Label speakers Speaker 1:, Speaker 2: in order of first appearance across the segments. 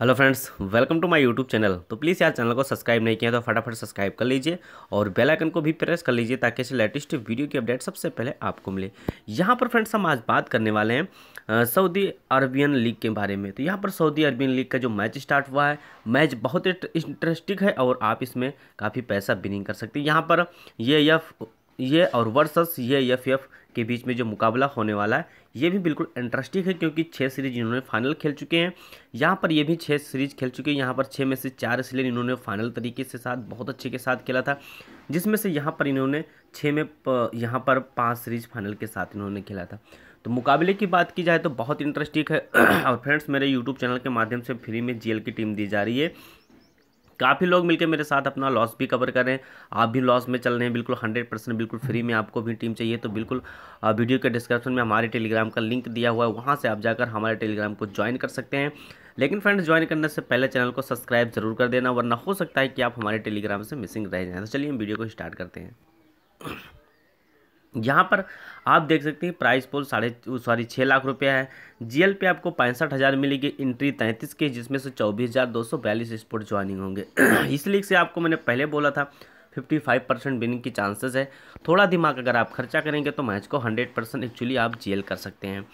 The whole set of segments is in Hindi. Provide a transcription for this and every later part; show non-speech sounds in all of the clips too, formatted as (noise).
Speaker 1: Hello friends welcome to my YouTube channel तो प्लीज़ यार चैनल को सब्सक्राइब नहीं किया तो फटाफट सब्सक्राइब कर लीजिए और बेल आइकन को भी प्रेस कर लीजिए ताकि ऐसे लेटेस्ट वीडियो की अपडेट सबसे पहले आपको मिले यहाँ पर फ्रेंड्स हम आज बात करने वाले हैं सऊदी अरबियन लीग के बारे में तो यहाँ पर सऊदी अरबियन लीग का जो मैच स्टार्ट हुआ है मैच बहुत इंटरेस्टिंग है और आप इसमें काफ़ी पैसा बिनिंग कर सकते हैं यहाँ पर ये यफ ये और वर्सेस ये एफ e एफ के बीच में जो मुकाबला होने वाला है ये भी बिल्कुल इंटरेस्टिंग है क्योंकि छः सीरीज इन्होंने फाइनल खेल चुके हैं यहाँ पर ये भी छः सीरीज खेल चुके हैं यहाँ पर छः में से चार सीरीज इन्होंने फाइनल तरीके से साथ बहुत अच्छे के साथ खेला था जिसमें से यहाँ पर इन्होंने छः में यहाँ पर पाँच सीरीज फाइनल के साथ इन्होंने खेला था तो मुकाबले की बात की जाए तो बहुत इंटरेस्टिंग है (clears throat) और फ्रेंड्स मेरे यूट्यूब चैनल के माध्यम से फ्री में जी की टीम दी जा रही है काफ़ी लोग मिलकर मेरे साथ अपना लॉस भी कवर कर रहे हैं आप भी लॉस में चल रहे हैं बिल्कुल हंड्रेड परसेंट बिल्कुल फ्री में आपको भी टीम चाहिए तो बिल्कुल वीडियो के डिस्क्रिप्शन में हमारे टेलीग्राम का लिंक दिया हुआ है वहाँ से आप जाकर हमारे टेलीग्राम को ज्वाइन कर सकते हैं लेकिन फ्रेंड्स ज्वाइन करने से पहले चैनल को सब्सक्राइब जरूर कर देना वरना हो सकता है कि आप हमारे टेलीग्राम से मिसिंग रह जाएँ तो चलिए हम वीडियो को स्टार्ट करते हैं यहाँ पर आप देख सकते हैं प्राइस पोल साढ़े सॉरी छः लाख रुपया है जीएल पे आपको पैंसठ हज़ार मिलेगी इंट्री तैंतीस के जिसमें से चौबीस हज़ार दो सौ बयालीस स्पोर्ट ज्वाइनिंग होंगे (clears throat) इस लीग से आपको मैंने पहले बोला था फिफ्टी फाइव परसेंट विनिंग की चांसेस है थोड़ा दिमाग अगर आप खर्चा करेंगे तो मैच को हंड्रेड परसेंट एक्चुअली आप जीएल कर सकते हैं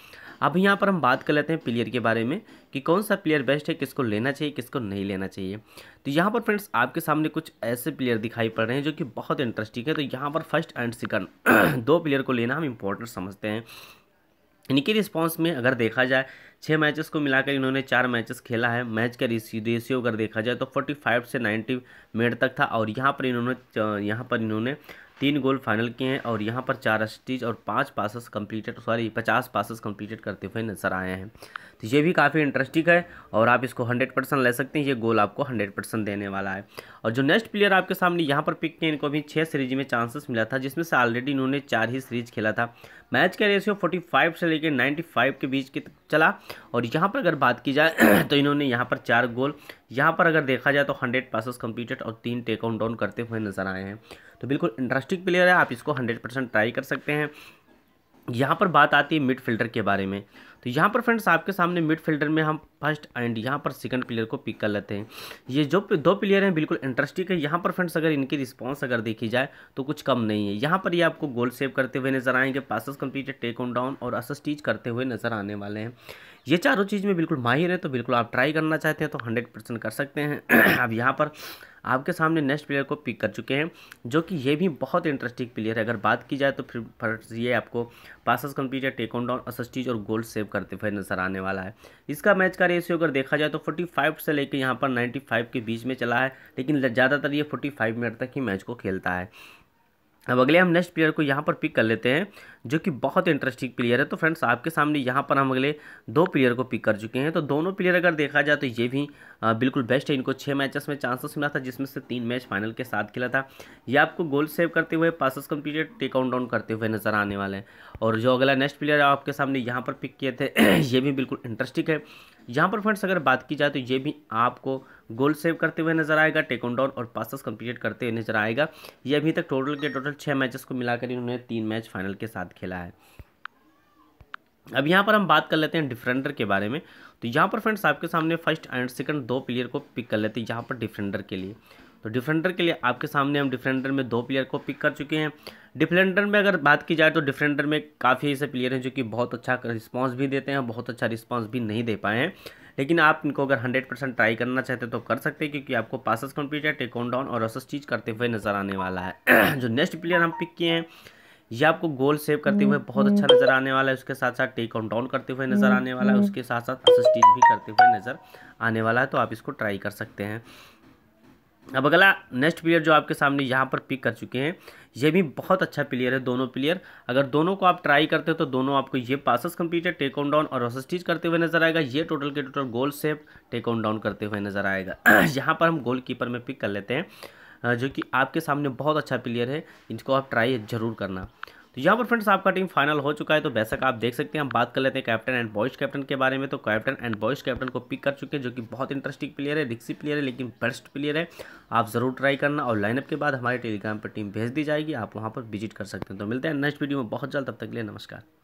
Speaker 1: अब यहाँ पर हम बात कर लेते हैं प्लेयर के बारे में कि कौन सा प्लेयर बेस्ट है किसको लेना चाहिए किसको नहीं लेना चाहिए तो यहाँ पर फ्रेंड्स आपके सामने कुछ ऐसे प्लेयर दिखाई पड़ रहे हैं जो कि बहुत इंटरेस्टिंग है तो यहाँ पर फर्स्ट एंड सेकंड दो प्लेयर को लेना हम इम्पोर्टेंट समझते हैं इनके रिस्पॉन्स में अगर देखा जाए छः मैचेस को मिलाकर इन्होंने चार मैचेस खेला है मैच का रेशियो अगर देखा जाए तो 45 से 90 मिनट तक था और यहाँ पर इन्होंने यहाँ पर इन्होंने तीन गोल फाइनल किए हैं और यहाँ पर चार असिस्टीज और पाँच पासेस कंप्लीटेड सॉरी पचास पासेस कंप्लीटेड करते हुए नजर आए हैं तो ये भी काफ़ी इंटरेस्टिंग है और आप इसको हंड्रेड परसेंट ले सकते हैं ये गोल आपको हंड्रेड परसेंट देने वाला है और जो नेक्स्ट प्लेयर आपके सामने यहाँ पर पिक किए इनको भी छः सीरीज में चांसेस मिला था जिसमें से ऑलरेडी इन्होंने चार ही सीरीज खेला था मैच का रेशियो 45 से लेकर 95 के बीच के चला और यहाँ पर अगर बात की जाए (clears throat) तो इन्होंने यहाँ पर चार गोल यहाँ पर अगर देखा जाए तो हंड्रेड पासेस कंप्लीटेड और तीन टेक ऑन डाउन करते हुए नजर आए हैं तो बिल्कुल इंटरेस्टिंग प्लेयर है आप इसको हंड्रेड परसेंट ट्राई कर सकते हैं यहाँ पर बात आती है मिड फिल्डर के बारे में तो यहाँ पर फ्रेंड्स आपके सामने मिड फिल्डर में हम फर्स्ट एंड यहाँ पर सेकंड प्लेयर को पिक कर लेते हैं ये जो दो प्लेयर हैं बिल्कुल इंटरेस्टिंग है यहाँ पर फ्रेंड्स अगर इनकी रिस्पांस अगर देखी जाए तो कुछ कम नहीं है यहाँ पर ये यह आपको गोल सेव करते हुए नजर आएंगे passes completed take on down और असस्टीच करते हुए नजर आने वाले हैं ये चारों चीज़ में बिल्कुल माहिर है तो बिल्कुल आप ट्राई करना चाहते हैं तो हंड्रेड परसेंट कर सकते हैं (clears throat) अब यहाँ पर आपके सामने नेक्स्ट प्लेयर को पिक कर चुके हैं जो कि ये भी बहुत इंटरेस्टिंग प्लेयर है अगर बात की जाए तो फिर फर्स्ट ये आपको passes completed take on down assists और गोल्ड सेव करते हुए नजर आने वाला है इसका मैच का रेशियो अगर देखा जाए तो 45 से लेकर यहाँ पर 95 के बीच में चला है लेकिन ज़्यादातर ये फोर्टी मिनट तक ही मैच को खेलता है अब अगले हम नेक्स्ट प्लेयर को यहाँ पर पिक कर लेते हैं जो कि बहुत इंटरेस्टिंग प्लेयर है तो फ्रेंड्स आपके सामने यहाँ पर हम अगले दो प्लेयर को पिक कर चुके हैं तो दोनों प्लेयर अगर देखा जाए तो ये भी बिल्कुल बेस्ट है इनको छः मैचेस में चांसेस मिला था जिसमें से तीन मैच फाइनल के साथ खेला था ये आपको गोल सेव करते हुए पासिस कंप्लीटेड टेकआउन डाउन करते हुए नजर आने वाले हैं और जो अगला नेक्स्ट प्लेयर आपके सामने यहाँ पर पिक किए थे (clears throat) ये भी बिल्कुल इंटरेस्टिंग है यहाँ पर फ्रेंड्स अगर बात की जाए तो ये भी आपको गोल सेव करते हुए नजर आएगा टेकन डाउन और पासस कंप्लीट करते हुए नजर आएगा ये अभी तक टोटल के टोटल छः मैचेस को मिलाकर इन्होंने तीन मैच फाइनल के साथ खेला है अब यहाँ पर हम बात कर लेते हैं डिफेंडर के बारे में तो यहाँ पर फ्रेंड्स आपके सामने फर्स्ट एंड सेकंड दो प्लेयर को पिक कर लेते हैं यहाँ पर डिफेंडर के लिए तो डिफेंडर के लिए आपके सामने हम डिफेंडर में दो प्लेयर को पिक कर चुके हैं डिफेंडर में अगर बात की जाए तो डिफेंडर में काफ़ी ऐसे प्लेयर हैं जो कि बहुत अच्छा रिस्पॉन्स भी देते हैं बहुत अच्छा रिस्पॉन्स भी नहीं दे पाए हैं लेकिन आप इनको अगर हंड्रेड परसेंट ट्राई करना चाहते तो कर सकते हैं क्योंकि आपको पासस कंप्यूटर टेकॉन डाउन और असस चीज करते हुए नजर आने वाला है (clears throat) जो नेक्स्ट प्लेयर हम पिक किए हैं ये आपको गोल सेव करते हुए बहुत अच्छा हम्म। नज़र आने वाला है उसके साथ साथ टेक ऑन डाउन करते हुए नज़र आने वाला है हम्म। उसके साथ साथ असिस्टिंग भी करते हुए नज़र आने वाला है तो आप इसको ट्राई कर सकते हैं अब अगला नेक्स्ट प्लेयर जो आपके सामने यहाँ पर पिक कर चुके हैं ये भी बहुत अच्छा प्लेयर है दोनों प्लेयर अगर दोनों को आप ट्राई करते हो तो दोनों आपको ये passes completed take on down और असिस्टिज करते हुए नजर आएगा ये टोटल के total goal save take on down करते हुए नजर आएगा (clears throat) यहाँ पर हम गोल कीपर में पिक कर लेते हैं जो कि आपके सामने बहुत अच्छा प्लेयर है इनको आप ट्राई जरूर करना तो यहाँ पर फ्रेंड्स आपका टीम फाइनल हो चुका है तो बेशक आप देख सकते हैं हम बात कर लेते हैं कैप्टन एंड बॉयज कैप्टन के बारे में तो कैप्टन एंड बॉयज कैप्टन को पिक कर चुके हैं जो कि बहुत इंटरेस्टिंग प्लेयर है रिक्सी प्लेयर है लेकिन बेस्ट प्लेयर है आप ज़रूर ट्राई करना और लाइनअप के बाद हमारे टेलीग्राम पर टीम भेज दी जाएगी आप वहाँ पर विजिट कर सकते हैं तो मिलते हैं नेक्स्ट वीडियो में बहुत जल्द तब तक लिए नमस्कार